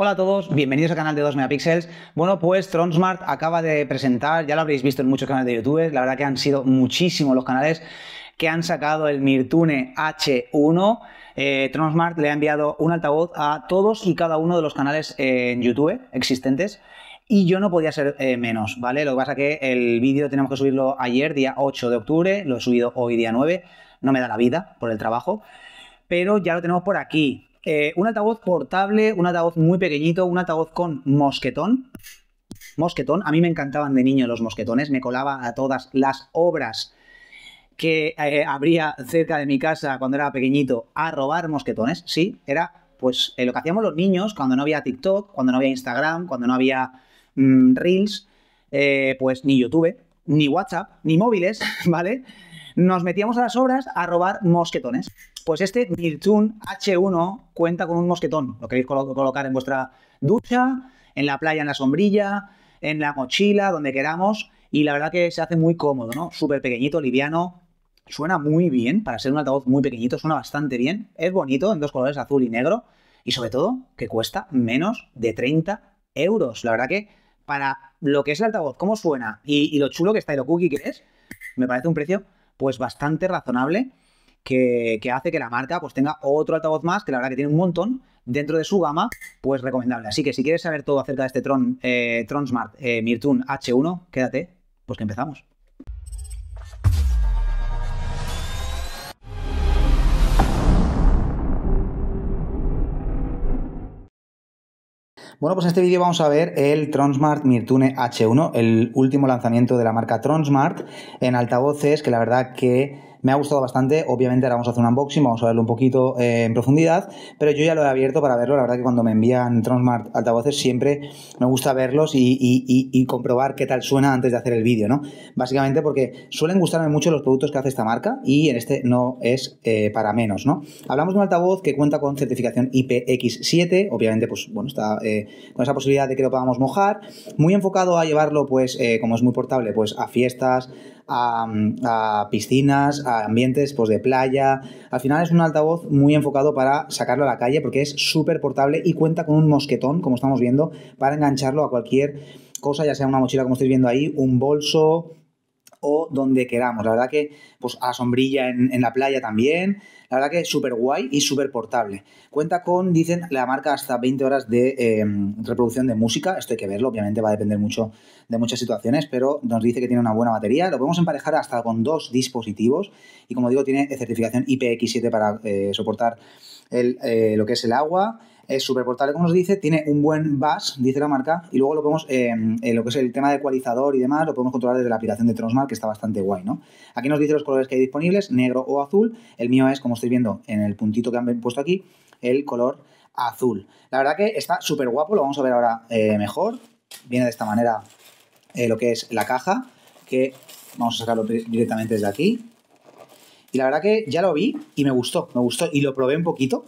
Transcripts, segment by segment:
Hola a todos, bienvenidos al canal de 2 Megapixels Bueno, pues Tronsmart acaba de presentar, ya lo habréis visto en muchos canales de YouTube, la verdad que han sido muchísimos los canales que han sacado el Mirtune H1. Eh, Tronsmart le ha enviado un altavoz a todos y cada uno de los canales en YouTube existentes. Y yo no podía ser eh, menos, ¿vale? Lo que pasa es que el vídeo tenemos que subirlo ayer, día 8 de octubre, lo he subido hoy, día 9, no me da la vida por el trabajo, pero ya lo tenemos por aquí. Eh, un altavoz portable, un altavoz muy pequeñito, un altavoz con mosquetón. Mosquetón, a mí me encantaban de niño los mosquetones, me colaba a todas las obras que eh, habría cerca de mi casa cuando era pequeñito a robar mosquetones, sí, era pues eh, lo que hacíamos los niños cuando no había TikTok, cuando no había Instagram, cuando no había mm, Reels, pues ni YouTube, ni WhatsApp, ni móviles, ¿vale? Nos metíamos a las obras a robar mosquetones. Pues este Nirtun H1 cuenta con un mosquetón. Lo queréis colocar en vuestra ducha, en la playa, en la sombrilla, en la mochila, donde queramos. Y la verdad que se hace muy cómodo, ¿no? Súper pequeñito, liviano. Suena muy bien, para ser un altavoz muy pequeñito, suena bastante bien. Es bonito, en dos colores, azul y negro. Y sobre todo, que cuesta menos de 30 euros. La verdad que para lo que es el altavoz, cómo suena y, y lo chulo que está y lo cookie que es, me parece un precio pues bastante razonable que, hace que la marca pues tenga otro altavoz más, que la verdad que tiene un montón dentro de su gama, pues recomendable. Así que si quieres saber todo acerca de este Tron, eh, H1, eh, quédate, pues que empezamos. Bueno, pues en este vídeo vamos a ver el Tronsmart Mirtune H1, el último lanzamiento de la marca Tronsmart en altavoces, que la verdad que me ha gustado bastante. Obviamente ahora vamos a hacer un unboxing, vamos a verlo un poquito eh, en profundidad, pero yo ya lo he abierto para verlo. La verdad que cuando me envían Transmart altavoces siempre me gusta verlos y, comprobar qué tal suena antes de hacer el vídeo, ¿no? Básicamente porque suelen gustarme mucho los productos que hace esta marca y en este no es eh, para menos, ¿no? Hablamos de un altavoz que cuenta con certificación IPX7, obviamente pues bueno, está eh, con esa posibilidad de que lo podamos mojar, muy enfocado a llevarlo pues como es muy portable pues a fiestas, a, a piscinas, a ambientes pues, de playa. Al final es un altavoz muy enfocado para sacarlo a la calle porque es súper portable y cuenta con un mosquetón, como estamos viendo, para engancharlo a cualquier cosa, ya sea una mochila como estáis viendo ahí, un bolso, o donde queramos. La verdad que, pues a sombrilla en, la playa también. La verdad que es súper guay y súper portable. Cuenta con, dicen, la marca hasta 20 horas de em, reproducción de música. Esto hay que verlo, obviamente va a depender mucho de muchas situaciones, pero nos dice que tiene una buena batería. Lo podemos emparejar hasta con dos dispositivos. Y como digo, tiene certificación IPX7 para eh, soportar eh, lo que es el agua es eh, súper portable, como nos dice, tiene un buen bus, dice la marca, y luego lo podemos, eh, eh, lo que es el tema de ecualizador y demás, lo podemos controlar desde la aplicación de Tronsmart, que está bastante guay, ¿no? Aquí nos dice los colores que hay disponibles, negro o azul. El mío es, como estoy viendo en el puntito que han puesto aquí, el color azul. La verdad que está súper guapo, lo vamos a ver ahora mejor. Viene de esta manera lo que es la caja, que vamos a sacarlo directamente desde aquí. Y la verdad que ya lo vi y me gustó, me gustó y lo probé un poquito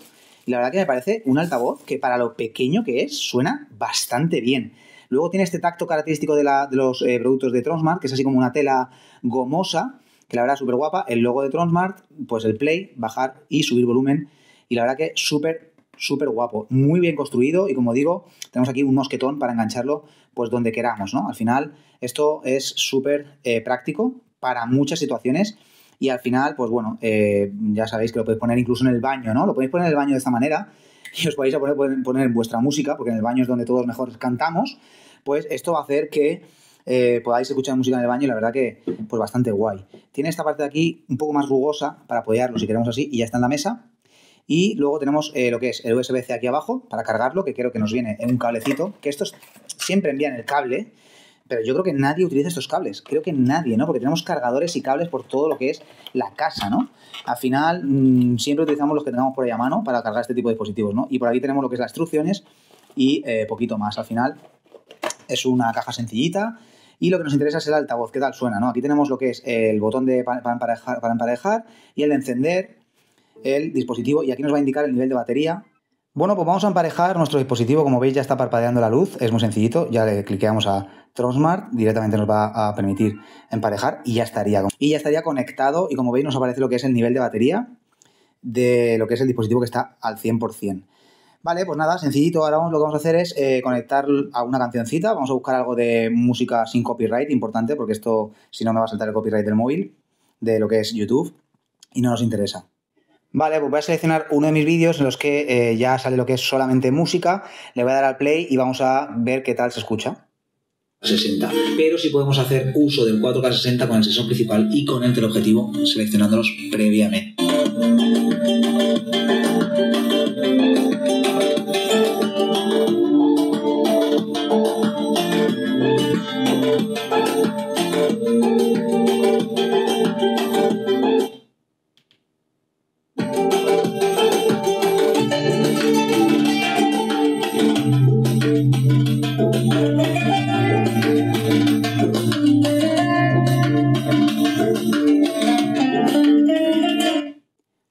la verdad que me parece un altavoz que para lo pequeño que es suena bastante bien. Luego tiene este tacto característico de, los eh, productos de Tronsmart, que es así como una tela gomosa, que la verdad súper guapa. El logo de Tronsmart, pues el play, bajar y subir volumen. Y la verdad que súper, súper guapo. Muy bien construido y como digo, tenemos aquí un mosquetón para engancharlo pues donde queramos, ¿no? Al final esto es súper eh, práctico para muchas situaciones y al final, pues bueno, eh, ya sabéis que lo podéis poner incluso en el baño, ¿no? Lo podéis poner en el baño de esta manera y os podéis poner, poner vuestra música, porque en el baño es donde todos mejor cantamos, pues esto va a hacer que eh, podáis escuchar música en el baño y la verdad que pues bastante guay. Tiene esta parte de aquí un poco más rugosa para apoyarlo si queremos así y ya está en la mesa. Y luego tenemos eh, lo que es el USB-C aquí abajo para cargarlo, que creo que nos viene en un cablecito, que estos siempre envían el cable, pero yo creo que nadie utiliza estos cables. Creo que nadie, ¿no? Porque tenemos cargadores y cables por todo lo que es la casa, ¿no? Al final, mm, siempre utilizamos los que tengamos por ahí a mano para cargar este tipo de dispositivos, ¿no? Y por aquí tenemos lo que es las instrucciones y eh, poquito más. Al final, es una caja sencillita. Y lo que nos interesa es el altavoz, qué tal suena, ¿no? Aquí tenemos lo que es el botón de para, para emparejar y el de encender el dispositivo. Y aquí nos va a indicar el nivel de batería, bueno, pues vamos a emparejar nuestro dispositivo. Como veis, ya está parpadeando la luz. Es muy sencillito. Ya le cliqueamos a Tronsmart. Directamente nos va a permitir emparejar y ya estaría. Y ya estaría conectado. Y como veis, nos aparece lo que es el nivel de batería de lo que es el dispositivo que está al 100%. Vale, pues nada, sencillito. Ahora lo que vamos a hacer es eh, conectar a una cancioncita. Vamos a buscar algo de música sin copyright, importante, porque esto, si no, me va a saltar el copyright del móvil, de lo que es YouTube, y no nos interesa. Vale, pues voy a seleccionar uno de mis vídeos en los que eh, ya sale lo que es solamente música. Le voy a dar al play y vamos a ver qué tal se escucha. 60. Pero si sí podemos hacer uso del 4K60 con el sensor principal y con el teleobjetivo seleccionándolos previamente.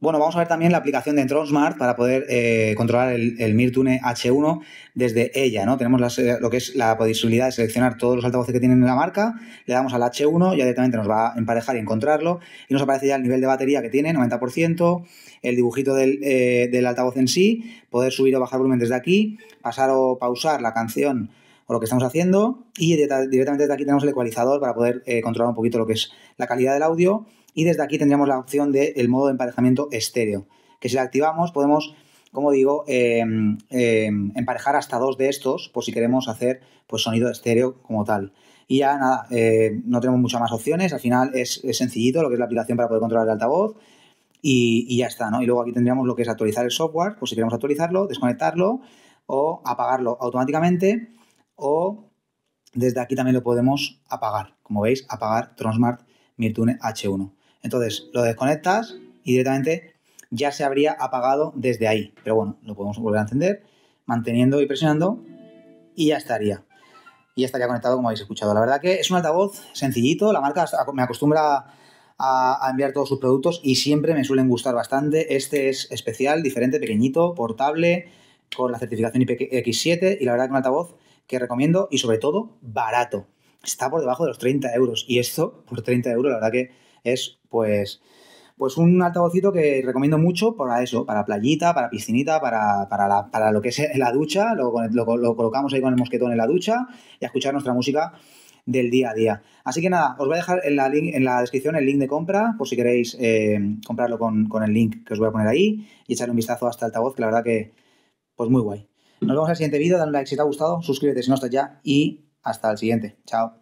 Bueno, vamos a ver también la aplicación de Smart para poder eh, controlar el, el Mirtune H1 desde ella, ¿no? Tenemos eh, lo que es la posibilidad de seleccionar todos los altavoces que tienen en la marca, le damos al H1, y directamente nos va a emparejar y encontrarlo, y nos aparece ya el nivel de batería que tiene, 90%, el dibujito eh, del, altavoz en sí, poder subir o bajar volumen desde aquí, pasar o pausar la canción o lo que estamos haciendo y directamente desde aquí tenemos el ecualizador para poder controlar un poquito lo que es la calidad del audio y desde aquí tendríamos la opción del modo de emparejamiento estéreo, que si la activamos podemos, como digo, em, em, emparejar hasta dos de estos por si queremos hacer pues, sonido estéreo como tal. Y ya nada, eh, no tenemos muchas más opciones, al final es, sencillito lo que es la aplicación para poder controlar el altavoz y, ya está, Y luego aquí tendríamos lo que es actualizar el software, por si queremos actualizarlo, desconectarlo o apagarlo automáticamente o desde aquí también lo podemos apagar. Como veis, apagar Tronsmart Mirtune H1. Entonces lo desconectas y directamente ya se habría apagado desde ahí. Pero bueno, lo podemos volver a encender manteniendo y presionando y ya estaría. Y ya estaría conectado como habéis escuchado. La verdad que es un altavoz sencillito, la marca me acostumbra a, enviar todos sus productos y siempre me suelen gustar bastante. Este es especial, diferente, pequeñito, portable, con la certificación IPX7 y la verdad que un altavoz que recomiendo y sobre todo barato. Está por debajo de los 30 euros y esto por 30 euros la verdad que es pues, pues un altavocito que recomiendo mucho para eso, para playita, para piscinita, para, para, lo que es la ducha, lo, colocamos ahí con el mosquetón en la ducha y a escuchar nuestra música del día a día. Así que nada, os voy a dejar en la, en la descripción el link de compra por si queréis eh, comprarlo con, el link que os voy a poner ahí y echar un vistazo a este altavoz, que la verdad que, pues muy guay. Nos vemos en el siguiente vídeo, dale like si te ha gustado, suscríbete si no estás ya y hasta el siguiente. Chao.